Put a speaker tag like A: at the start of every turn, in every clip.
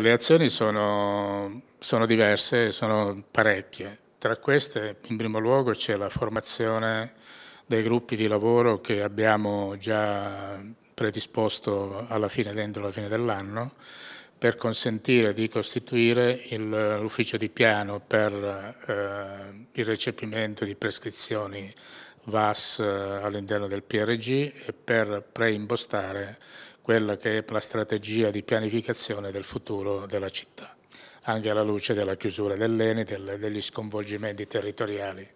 A: Le azioni sono, sono diverse, sono parecchie. Tra queste, in primo luogo, c'è la formazione dei gruppi di lavoro che abbiamo già predisposto alla fine, dentro la fine dell'anno per consentire di costituire l'ufficio di piano per eh, il recepimento di prescrizioni VAS eh, all'interno del PRG e per preimpostare quella che è la strategia di pianificazione del futuro della città, anche alla luce della chiusura dell'ENI, degli sconvolgimenti territoriali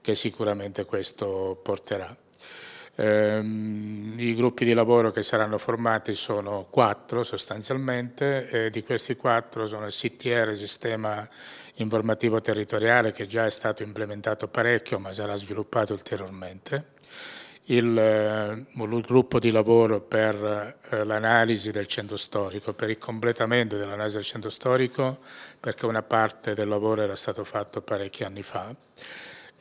A: che sicuramente questo porterà. Ehm, I gruppi di lavoro che saranno formati sono quattro sostanzialmente, di questi quattro sono il CTR, Sistema Informativo Territoriale, che già è stato implementato parecchio ma sarà sviluppato ulteriormente, il, ehm, il gruppo di lavoro per eh, l'analisi del centro storico, per il completamento dell'analisi del centro storico, perché una parte del lavoro era stato fatto parecchi anni fa,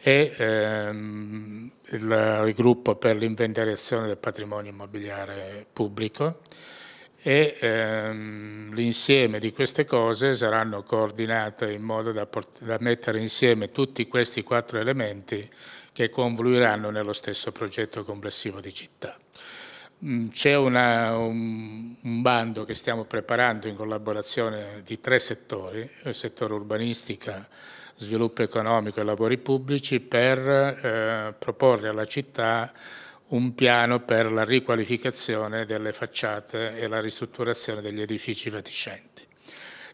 A: e ehm, il gruppo per l'inventariazione del patrimonio immobiliare pubblico e ehm, l'insieme di queste cose saranno coordinate in modo da, da mettere insieme tutti questi quattro elementi che confluiranno nello stesso progetto complessivo di città. Mm, c'è una, un, un, bando che stiamo preparando in collaborazione di tre settori, il settore urbanistica, sviluppo economico e lavori pubblici, per eh, proporre alla città un piano per la riqualificazione delle facciate e la ristrutturazione degli edifici fatiscenti.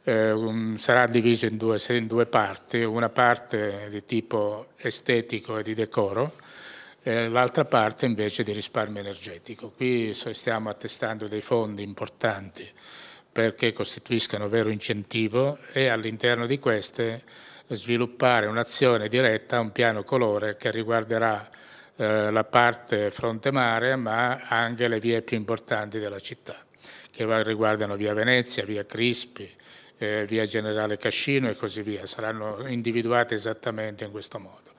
A: Eh, um, sarà diviso in due, in due parti, una parte di tipo estetico e di decoro, l'altra parte invece di risparmio energetico. Qui stiamo attestando dei fondi importanti perché costituiscano vero incentivo e all'interno di queste sviluppare un'azione diretta, un piano colore che riguarderà eh, la parte fronte mare ma anche le vie più importanti della città che riguardano via Venezia, via Crispi, eh, via Generale Cascino e così via, saranno individuate esattamente in questo modo.